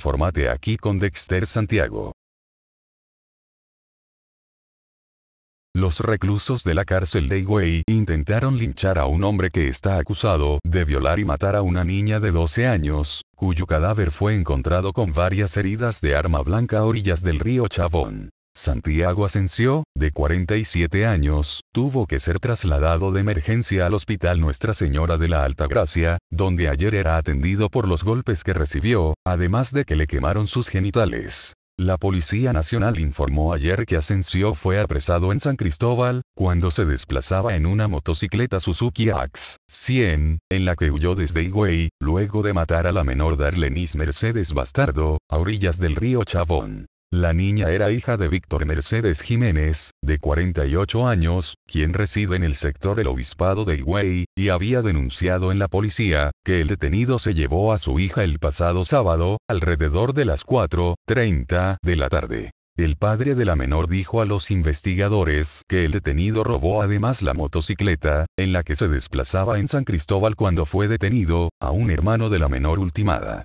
Infórmate aquí con Dexter Santiago. Los reclusos de la cárcel de Higüey intentaron linchar a un hombre que está acusado de violar y matar a una niña de 12 años, cuyo cadáver fue encontrado con varias heridas de arma blanca a orillas del río Chavón. Santiago Asensio, de 47 años, tuvo que ser trasladado de emergencia al Hospital Nuestra Señora de la Alta Gracia, donde ayer era atendido por los golpes que recibió, además de que le quemaron sus genitales. La Policía Nacional informó ayer que Asensio fue apresado en San Cristóbal, cuando se desplazaba en una motocicleta Suzuki ax 100, en la que huyó desde Higüey, luego de matar a la menor Darlenis Mercedes Bastardo, a orillas del río Chavón. La niña era hija de Víctor Mercedes Jiménez, de 48 años, quien reside en el sector El Obispado de Higüey, y había denunciado en la policía que el detenido se llevó a su hija el pasado sábado, alrededor de las 4.30 de la tarde. El padre de la menor dijo a los investigadores que el detenido robó además la motocicleta, en la que se desplazaba en San Cristóbal cuando fue detenido, a un hermano de la menor ultimada.